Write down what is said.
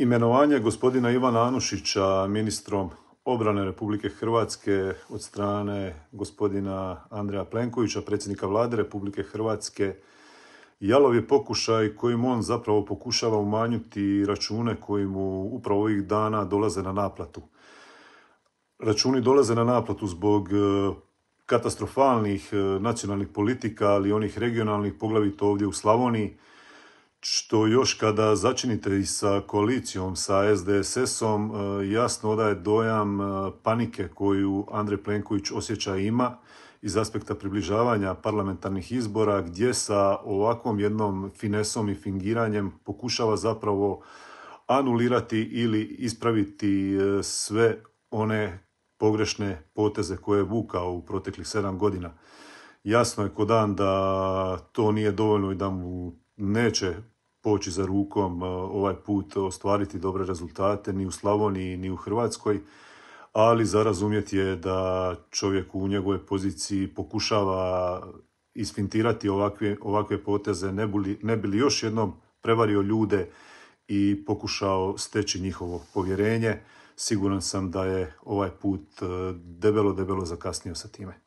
Imenovanje gospodina Ivana Anušića ministrom obrane Republike Hrvatske od strane gospodina Andreja Plenkovića, predsjednika vlade Republike Hrvatske, jalov je pokušaj kojim on zapravo pokušava umanjiti račune koji mu upravo ovih dana dolaze na naplatu. Računi dolaze na naplatu zbog e, katastrofalnih e, nacionalnih politika, ali i onih regionalnih, poglavito ovdje u Slavoniji, što još kada začinite i sa koalicijom, sa SDSS-om, e, jasno odaje dojam e, panike koju Andrej Plenković osjeća ima iz aspekta približavanja parlamentarnih izbora, gdje sa ovakvom jednom finesom i fingiranjem pokušava zapravo anulirati ili ispraviti e, sve one pogrešne poteze koje je vukao u proteklih sedam godina. Jasno je kodan da to nije dovoljno i da mu neće poći za rukom e, ovaj put ostvariti dobre rezultate ni u Slavoniji ni u Hrvatskoj, ali za razumjet je da čovjek u njegovoj poziciji pokušava isfintirati ovakve, ovakve poteze, ne, bili, ne bi još jednom prevario ljude i pokušao steći njihovo povjerenje. Siguran sam da je ovaj put e, debelo, debelo zakasnio sa time.